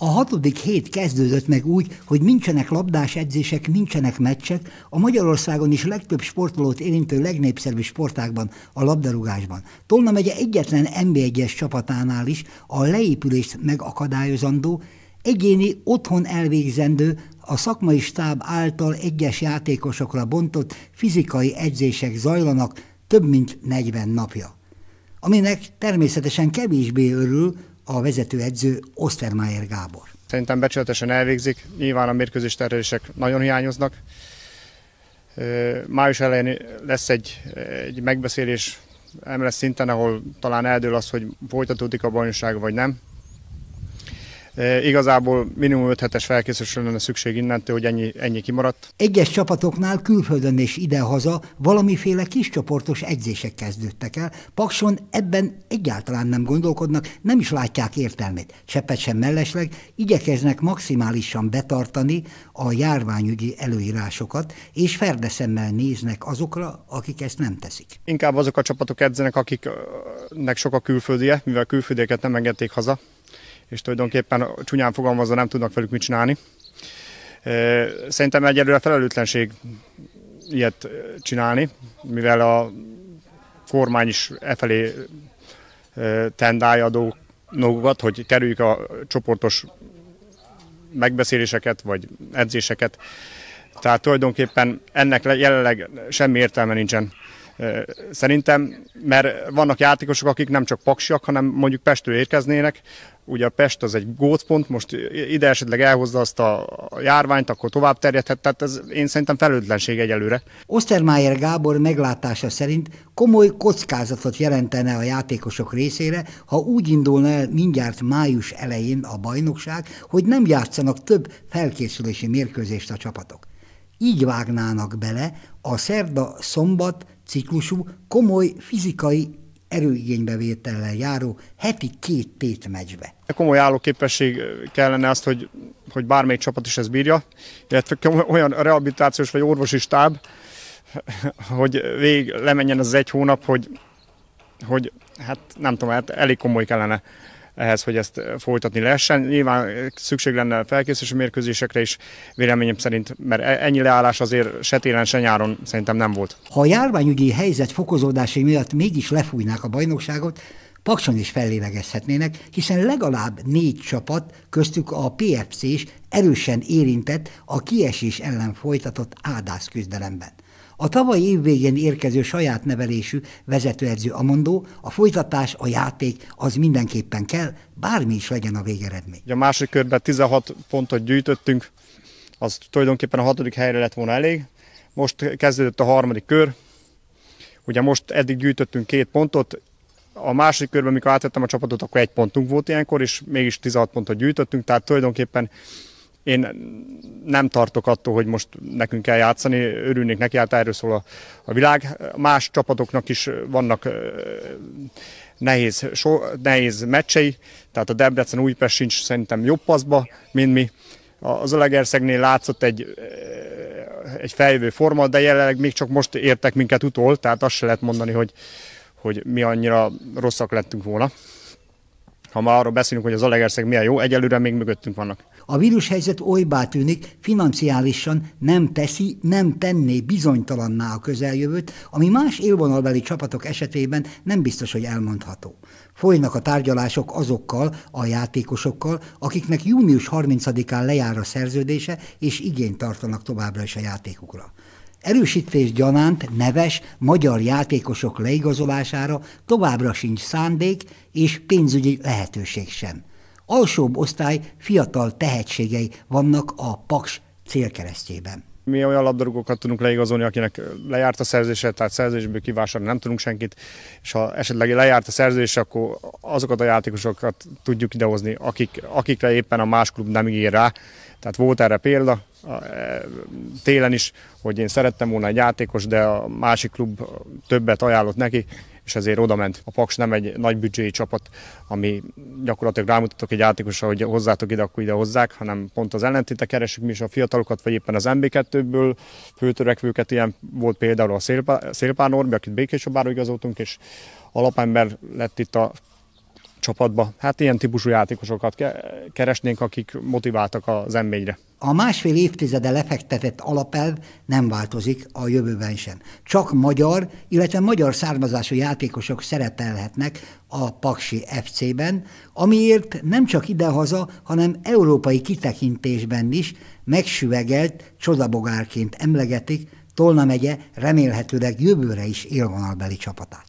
A hatodik hét kezdődött meg úgy, hogy nincsenek labdás edzések, nincsenek meccsek, a Magyarországon is legtöbb sportolót érintő legnépszerűbb sportákban, a labdarúgásban. Tolna megye egyetlen NB1-es csapatánál is a leépülést megakadályozandó, egyéni otthon elvégzendő, a szakmai stáb által egyes játékosokra bontott fizikai edzések zajlanak több mint 40 napja. Aminek természetesen kevésbé örül, a vezetőedző Ostermaier Gábor. Szerintem becsületesen elvégzik, nyilván a mérkőzés terhelések nagyon hiányoznak. Május elején lesz egy, egy megbeszélés MLS szinten, ahol talán eldől az, hogy folytatódik a bajnokság vagy nem. E, igazából minimum 5 hetes felkészülésre lenne szükség innentől, hogy ennyi, ennyi kimaradt. Egyes csapatoknál külföldön és idehaza valamiféle csoportos edzések kezdődtek el. Pakson ebben egyáltalán nem gondolkodnak, nem is látják értelmét. Cseppet sem mellesleg, igyekeznek maximálisan betartani a járványügyi előírásokat, és ferdeszemmel néznek azokra, akik ezt nem teszik. Inkább azok a csapatok edzenek, akiknek sok a külföldie, mivel külföldieket nem engedték haza, és tulajdonképpen csúnyán fogalmazva nem tudnak velük mit csinálni. Szerintem egyelőre felelőtlenség ilyet csinálni, mivel a kormány is e felé tendálja a dolgokat, hogy kerüljük a csoportos megbeszéléseket vagy edzéseket. Tehát tulajdonképpen ennek jelenleg semmi értelme nincsen. Szerintem, mert vannak játékosok, akik nem csak paksiak, hanem mondjuk Pestről érkeznének, ugye a Pest az egy gócpont, most ide esetleg elhozza azt a járványt, akkor tovább terjedhet, tehát ez én szerintem felőtlenség egyelőre. Ostermeyer Gábor meglátása szerint komoly kockázatot jelentene a játékosok részére, ha úgy indulna el mindjárt május elején a bajnokság, hogy nem játszanak több felkészülési mérkőzést a csapatok. Így vágnának bele a szerda, szombat, ciklusú, komoly fizikai erőigénybevétellel járó heti két tét meccsbe. Komoly állóképesség kellene azt, hogy, hogy bármelyik csapat is ezt bírja, illetve olyan rehabilitációs vagy orvosi stáb, hogy végig lemenjen az egy hónap, hogy, hogy hát nem tudom, hát elég komoly kellene ehhez, hogy ezt folytatni lehessen. Nyilván eh, szükség lenne felkészülési mérkőzésekre is, véleményem szerint, mert e- ennyi leállás azért se télen, se nyáron szerintem nem volt. Ha a járványügyi helyzet fokozódási miatt mégis lefújnák a bajnokságot, Pakson is fellélegezhetnének, hiszen legalább négy csapat, köztük a PFC is erősen érintett a kiesés ellen folytatott ádász küzdelemben. A tavaly év végén érkező saját nevelésű vezetőedző Amondó, a folytatás, a játék az mindenképpen kell, bármi is legyen a végeredmény. A másik körben 16 pontot gyűjtöttünk, az tulajdonképpen a hatodik helyre lett volna elég. Most kezdődött a harmadik kör, ugye most eddig gyűjtöttünk két pontot, a másik körben, mikor átvettem a csapatot, akkor egy pontunk volt ilyenkor, és mégis 16 pontot gyűjtöttünk, tehát tulajdonképpen én nem tartok attól, hogy most nekünk kell játszani, örülnék neki, hát erről szól a, a világ. Más csapatoknak is vannak nehéz, so, nehéz meccsei, tehát a Debrecen Újpest sincs szerintem jobb paszba, mint mi. Az Ölegerszegnél látszott egy, egy feljövő forma, de jelenleg még csak most értek minket utol, tehát azt se lehet mondani, hogy, hogy mi annyira rosszak lettünk volna ha már arról beszélünk, hogy az Alegerszeg milyen jó, egyelőre még mögöttünk vannak. A vírushelyzet olybá tűnik, financiálisan nem teszi, nem tenné bizonytalanná a közeljövőt, ami más élvonalbeli csapatok esetében nem biztos, hogy elmondható. Folynak a tárgyalások azokkal a játékosokkal, akiknek június 30-án lejár a szerződése, és igényt tartanak továbbra is a játékukra. Erősítés gyanánt neves magyar játékosok leigazolására továbbra sincs szándék és pénzügyi lehetőség sem. Alsóbb osztály fiatal tehetségei vannak a Paks célkeresztjében. Mi olyan labdarúgókat tudunk leigazolni, akinek lejárt a szerzése, tehát szerzésből kivásárolni nem tudunk senkit, és ha esetleg lejárt a szerzés, akkor azokat a játékosokat tudjuk idehozni, akik, akikre éppen a más klub nem ígér rá. Tehát volt erre példa, e, télen is, hogy én szerettem volna egy játékos, de a másik klub többet ajánlott neki, és ezért ment. A Paks nem egy nagy büdzséi csapat, ami gyakorlatilag rámutatok egy játékosra, hogy hozzátok ide, akkor ide hozzák, hanem pont az ellentéte keresünk mi is a fiatalokat, vagy éppen az MB2-ből főtörekvőket, ilyen volt például a Szélpán Orbi, akit Békésabára igazoltunk, és alapember lett itt a csapatba. Hát ilyen típusú játékosokat keresnénk, akik motiváltak az emményre. A másfél évtizede lefektetett alapelv nem változik a jövőben sem. Csak magyar, illetve magyar származású játékosok szerepelhetnek a Paksi FC-ben, amiért nem csak idehaza, hanem európai kitekintésben is megsüvegelt csodabogárként emlegetik Tolna megye remélhetőleg jövőre is élvonalbeli csapatát.